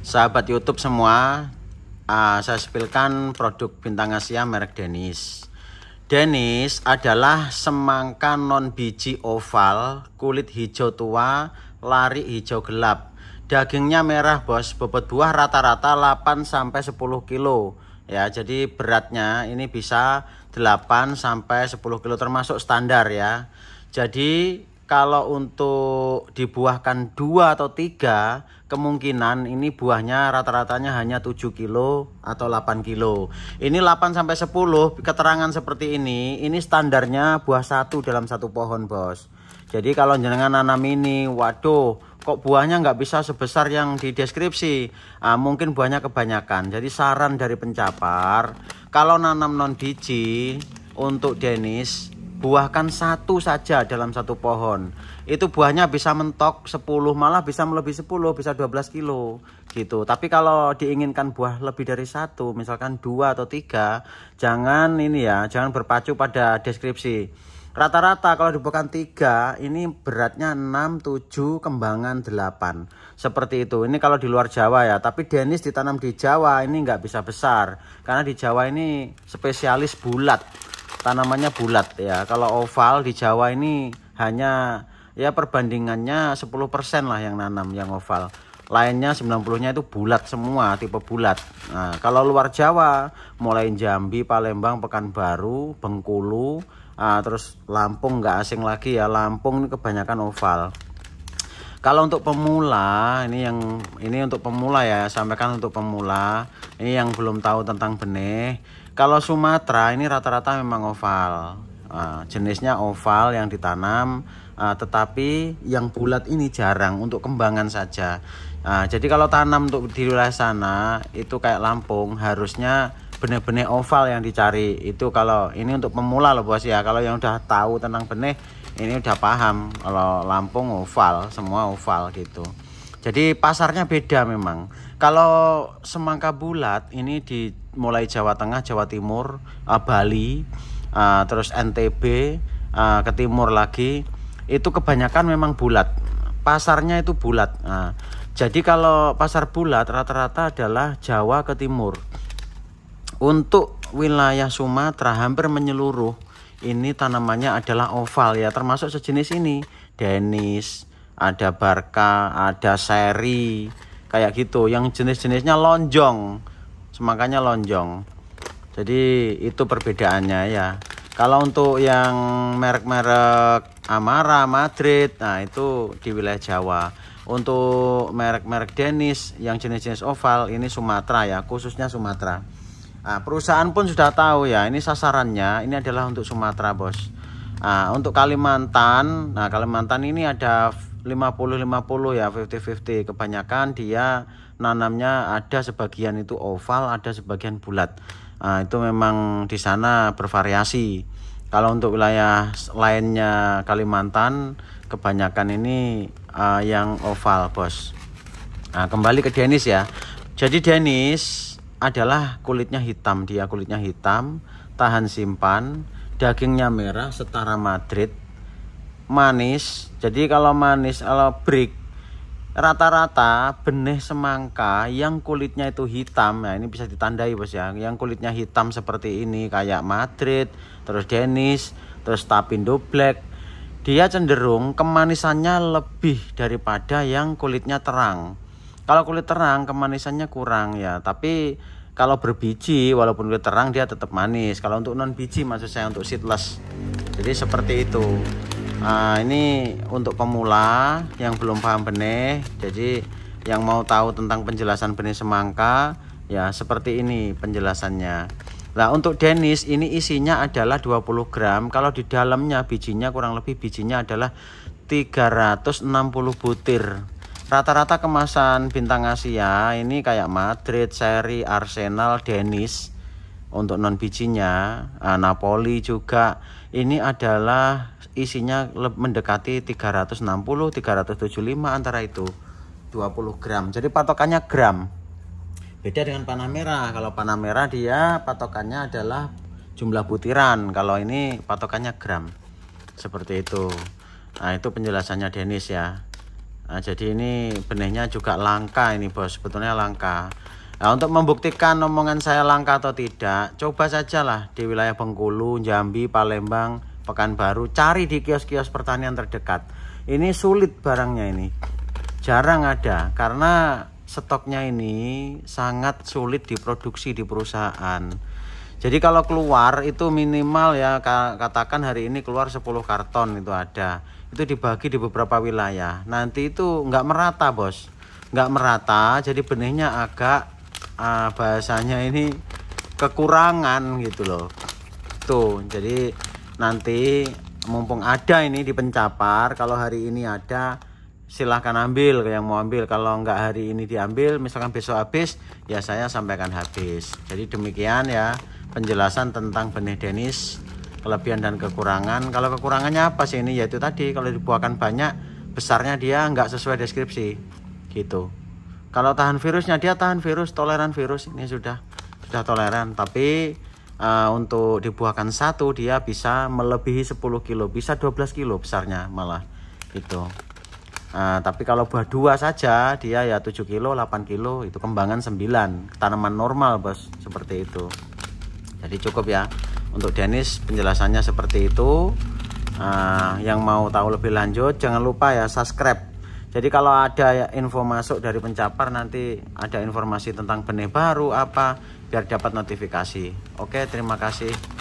Sahabat YouTube semua, uh, saya sepilkan produk Bintang Asia merek Denis. Denis adalah semangka non biji oval, kulit hijau tua, lari hijau gelap. Dagingnya merah, Bos. Bobot buah rata-rata 8 10 kilo. Ya, jadi beratnya ini bisa 8 10 kilo termasuk standar ya. Jadi kalau untuk dibuahkan dua atau tiga kemungkinan ini buahnya rata-ratanya hanya 7 kilo atau 8 kilo. Ini 8 sampai 10 keterangan seperti ini, ini standarnya buah satu dalam satu pohon, Bos. Jadi kalau jenengan nanam ini, waduh, kok buahnya nggak bisa sebesar yang di deskripsi. nah, mungkin buahnya kebanyakan. Jadi saran dari pencapar, kalau nanam non biji untuk Denis buahkan satu saja dalam satu pohon itu buahnya bisa mentok 10 malah bisa melebihi 10 bisa 12 kilo gitu tapi kalau diinginkan buah lebih dari satu misalkan dua atau tiga jangan ini ya jangan berpacu pada deskripsi rata-rata kalau dibuahkan tiga ini beratnya 6 7 kembangan 8 seperti itu ini kalau di luar Jawa ya tapi Denis ditanam di Jawa ini nggak bisa besar karena di Jawa ini spesialis bulat tanamannya bulat ya. Kalau oval di Jawa ini hanya ya perbandingannya 10% lah yang nanam yang oval. Lainnya 90-nya itu bulat semua, tipe bulat. Nah, kalau luar Jawa, mulai Jambi, Palembang, Pekanbaru, Bengkulu, uh, terus Lampung nggak asing lagi ya. Lampung ini kebanyakan oval. Kalau untuk pemula, ini yang ini untuk pemula ya, sampaikan untuk pemula. Ini yang belum tahu tentang benih. Kalau Sumatera ini rata-rata memang oval. Uh, jenisnya oval yang ditanam, uh, tetapi yang bulat ini jarang untuk kembangan saja. Uh, jadi kalau tanam untuk di wilayah sana itu kayak Lampung harusnya benih-benih oval yang dicari. Itu kalau ini untuk pemula loh bos ya. Kalau yang udah tahu tentang benih ini udah paham kalau Lampung oval, semua oval gitu. Jadi pasarnya beda memang. Kalau semangka bulat ini di mulai Jawa Tengah, Jawa Timur, uh, Bali, uh, terus NTB, uh, eh, ke timur lagi, itu kebanyakan memang bulat. Pasarnya itu bulat. Uh, jadi kalau pasar bulat rata-rata adalah Jawa ke timur. Untuk wilayah Sumatera hampir menyeluruh ini tanamannya adalah oval ya, termasuk sejenis ini, denis, ada Barca, ada Seri, kayak gitu. Yang jenis-jenisnya lonjong, semangkanya lonjong. Jadi itu perbedaannya ya. Kalau untuk yang merek-merek Amara, Madrid, nah itu di wilayah Jawa. Untuk merek-merek Denis yang jenis-jenis oval ini Sumatera ya, khususnya Sumatera. Nah, perusahaan pun sudah tahu ya, ini sasarannya ini adalah untuk Sumatera, Bos. Nah, untuk Kalimantan, nah Kalimantan ini ada 50-50 ya 50-50 kebanyakan dia nanamnya ada sebagian itu oval ada sebagian bulat nah, itu memang di sana bervariasi kalau untuk wilayah lainnya Kalimantan kebanyakan ini uh, yang oval bos nah, kembali ke Denis ya jadi Denis adalah kulitnya hitam dia kulitnya hitam tahan simpan dagingnya merah setara Madrid manis jadi kalau manis kalau break rata-rata benih semangka yang kulitnya itu hitam nah ini bisa ditandai bos ya yang kulitnya hitam seperti ini kayak Madrid terus jenis, terus Tapindo Black dia cenderung kemanisannya lebih daripada yang kulitnya terang kalau kulit terang kemanisannya kurang ya tapi kalau berbiji walaupun kulit terang dia tetap manis kalau untuk non biji maksud saya untuk seedless jadi seperti itu nah ini untuk pemula yang belum paham benih jadi yang mau tahu tentang penjelasan benih semangka ya seperti ini penjelasannya Nah untuk Denis ini isinya adalah 20 gram kalau di dalamnya bijinya kurang lebih bijinya adalah 360 butir rata-rata kemasan bintang Asia ini kayak Madrid, Seri, Arsenal, Denis untuk non bijinya uh, Napoli juga ini adalah isinya mendekati 360 375 antara itu 20 gram jadi patokannya gram beda dengan panah merah kalau panah merah dia patokannya adalah jumlah butiran kalau ini patokannya gram seperti itu nah itu penjelasannya Denis ya nah, jadi ini benihnya juga langka ini bos sebetulnya langka Nah, untuk membuktikan omongan saya langka atau tidak, coba sajalah di wilayah Bengkulu, Jambi, Palembang, Pekanbaru, cari di kios-kios pertanian terdekat. Ini sulit barangnya ini. Jarang ada karena stoknya ini sangat sulit diproduksi di perusahaan. Jadi kalau keluar itu minimal ya katakan hari ini keluar 10 karton itu ada. Itu dibagi di beberapa wilayah. Nanti itu nggak merata, Bos. Nggak merata, jadi benihnya agak uh, bahasanya ini kekurangan gitu loh tuh jadi nanti mumpung ada ini di pencapar kalau hari ini ada silahkan ambil yang mau ambil kalau nggak hari ini diambil misalkan besok habis ya saya sampaikan habis jadi demikian ya penjelasan tentang benih denis kelebihan dan kekurangan kalau kekurangannya apa sih ini yaitu tadi kalau dibuahkan banyak besarnya dia nggak sesuai deskripsi gitu kalau tahan virusnya dia tahan virus toleran virus ini sudah sudah toleran tapi uh, untuk dibuahkan satu dia bisa melebihi 10 kilo bisa 12 kilo besarnya malah itu uh, eh, tapi kalau buah dua saja dia ya 7 kilo 8 kilo itu kembangan 9 tanaman normal bos seperti itu jadi cukup ya untuk Dennis penjelasannya seperti itu uh, yang mau tahu lebih lanjut jangan lupa ya subscribe jadi kalau ada info masuk dari pencapar nanti ada informasi tentang benih baru apa biar dapat notifikasi. Oke, terima kasih.